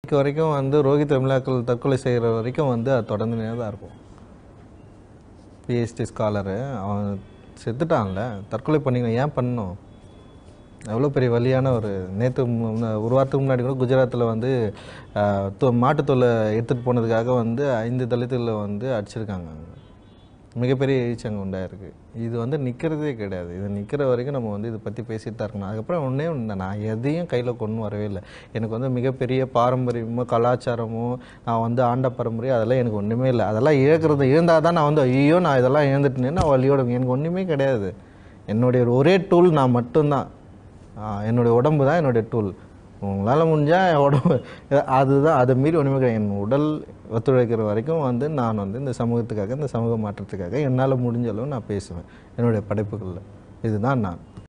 இன்னைக்கு வரைக்கும் வந்து ரோஹித் விமலாக்கள் தற்கொலை செய்கிற வரைக்கும் வந்து அது தொடர்ந்துனே தான் இருக்கும் பிஹெச்டி ஸ்காலரு அவன் செத்துட்டான்ல தற்கொலை பண்ணிக்கணும் ஏன் பண்ணும் எவ்வளோ பெரிய வழியான ஒரு நேற்று ஒரு வாரத்துக்கு முன்னாடி கூட குஜராத்தில் வந்து மாட்டுத்தொலை எடுத்துகிட்டு போனதுக்காக வந்து ஐந்து தலித்துகளை வந்து அடிச்சிருக்காங்க மிகப்பெரிய எழுச்சங்கம் உண்டாயிருக்கு இது வந்து நிற்கிறதே கிடையாது இது நிற்கிற வரைக்கும் நம்ம வந்து இதை பற்றி பேசிட்டு தான் இருக்கணும் அதுக்கப்புறம் ஒன்றே ஒன்று நான் எதையும் கையில் கொண்டு வரவே இல்லை எனக்கு வந்து மிகப்பெரிய பாரம்பரியமோ கலாச்சாரமோ நான் வந்து ஆண்ட பரம்பரையும் அதெல்லாம் எனக்கு ஒன்றுமே இல்லை அதெல்லாம் இழக்கிறது இருந்தால் தான் நான் வந்து ஐயோ நான் இதெல்லாம் இழந்துட்டேன்னு வழியோட எனக்கு ஒன்றுமே கிடையாது என்னுடைய ஒரே டூல் நான் மட்டும்தான் என்னுடைய உடம்பு தான் என்னுடைய டூல் உங்களால் முடிஞ்சால் உடம்பு அதுதான் அதை மீறி ஒன்றுமே கிடையாது என் உடல் ஒத்துழைக்கிற வரைக்கும் வந்து நான் வந்து இந்த சமூகத்துக்காக இந்த சமூக மாற்றத்துக்காக என்னால் முடிஞ்ச அளவு நான் பேசுவேன் என்னுடைய படைப்புகளில் இதுதான் நான்